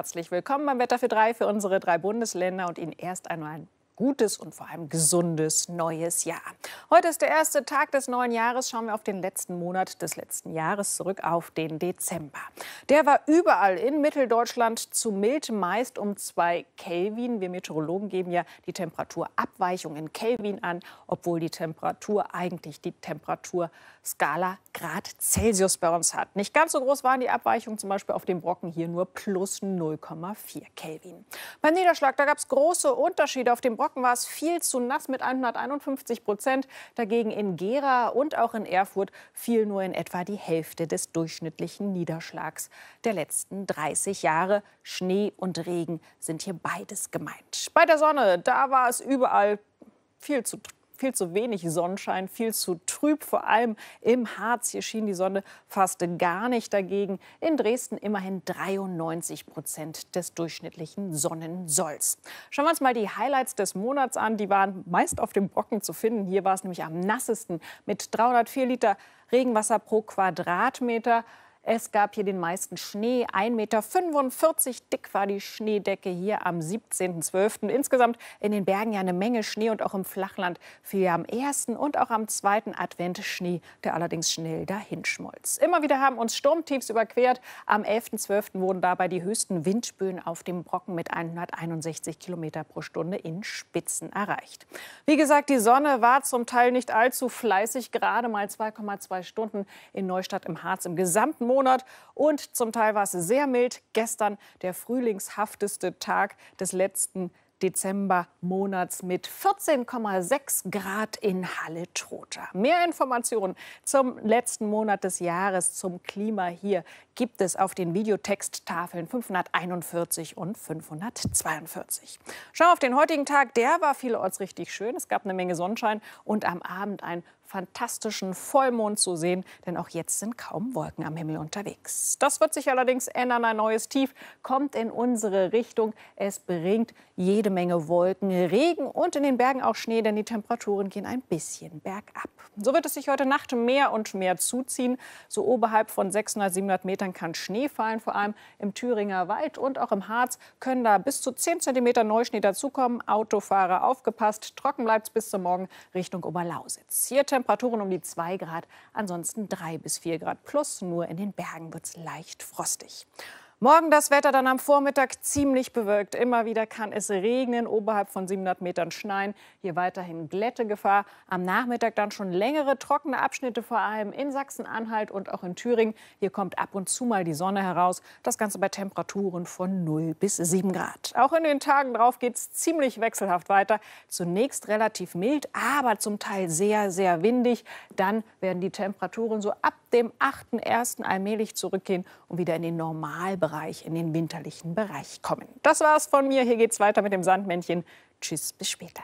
Herzlich willkommen beim Wetter für drei für unsere drei Bundesländer und Ihnen erst einmal ein gutes und vor allem gesundes neues Jahr. Heute ist der erste Tag des neuen Jahres. Schauen wir auf den letzten Monat des letzten Jahres zurück, auf den Dezember. Der war überall in Mitteldeutschland zu mild, meist um 2 Kelvin. Wir Meteorologen geben ja die Temperaturabweichung in Kelvin an, obwohl die Temperatur eigentlich die Temperaturskala Grad Celsius bei uns hat. Nicht ganz so groß waren die Abweichungen, zum Beispiel auf dem Brocken hier nur plus 0,4 Kelvin. Beim Niederschlag, da gab es große Unterschiede auf dem Brocken. Stocken war es viel zu nass mit 151 Prozent. Dagegen in Gera und auch in Erfurt fiel nur in etwa die Hälfte des durchschnittlichen Niederschlags der letzten 30 Jahre. Schnee und Regen sind hier beides gemeint. Bei der Sonne, da war es überall viel zu viel zu wenig Sonnenschein, viel zu trüb. Vor allem im Harz, hier schien die Sonne fast gar nicht dagegen. In Dresden immerhin 93 Prozent des durchschnittlichen Sonnensolls. Schauen wir uns mal die Highlights des Monats an. Die waren meist auf dem Brocken zu finden. Hier war es nämlich am nassesten mit 304 Liter Regenwasser pro Quadratmeter. Es gab hier den meisten Schnee. 1,45 Meter dick war die Schneedecke hier am 17.12. Insgesamt in den Bergen ja eine Menge Schnee und auch im Flachland fiel am ersten und auch am zweiten Advent Schnee, der allerdings schnell dahinschmolz. Immer wieder haben uns Sturmtiefs überquert. Am 11.12. wurden dabei die höchsten Windböen auf dem Brocken mit 161 km pro Stunde in Spitzen erreicht. Wie gesagt, die Sonne war zum Teil nicht allzu fleißig, gerade mal 2,2 Stunden in Neustadt im Harz im gesamten Monat. Und zum Teil war es sehr mild. Gestern der frühlingshafteste Tag des letzten Dezembermonats mit 14,6 Grad in Halle-Trotha. Mehr Informationen zum letzten Monat des Jahres, zum Klima hier, gibt es auf den Videotexttafeln 541 und 542. Schauen wir auf den heutigen Tag, der war vielerorts richtig schön. Es gab eine Menge Sonnenschein und am Abend ein fantastischen Vollmond zu sehen, denn auch jetzt sind kaum Wolken am Himmel unterwegs. Das wird sich allerdings ändern. Ein neues Tief kommt in unsere Richtung. Es bringt jede Menge Wolken, Regen und in den Bergen auch Schnee, denn die Temperaturen gehen ein bisschen bergab. So wird es sich heute Nacht mehr und mehr zuziehen. So oberhalb von 600, 700 Metern kann Schnee fallen, vor allem im Thüringer Wald und auch im Harz können da bis zu 10 cm Neuschnee dazukommen. Autofahrer aufgepasst. Trocken bleibt es bis zum Morgen Richtung Oberlausitz. Hier Temperaturen um die 2 Grad, ansonsten 3 bis 4 Grad plus. Nur in den Bergen wird es leicht frostig. Morgen das Wetter dann am Vormittag ziemlich bewölkt. Immer wieder kann es regnen, oberhalb von 700 Metern schneien. Hier weiterhin Glättegefahr. Am Nachmittag dann schon längere trockene Abschnitte, vor allem in Sachsen-Anhalt und auch in Thüringen. Hier kommt ab und zu mal die Sonne heraus. Das Ganze bei Temperaturen von 0 bis 7 Grad. Auch in den Tagen drauf geht es ziemlich wechselhaft weiter. Zunächst relativ mild, aber zum Teil sehr, sehr windig. Dann werden die Temperaturen so ab dem 8.1. allmählich zurückgehen und wieder in den Normalbereich, in den winterlichen Bereich kommen. Das war's von mir. Hier geht's weiter mit dem Sandmännchen. Tschüss, bis später.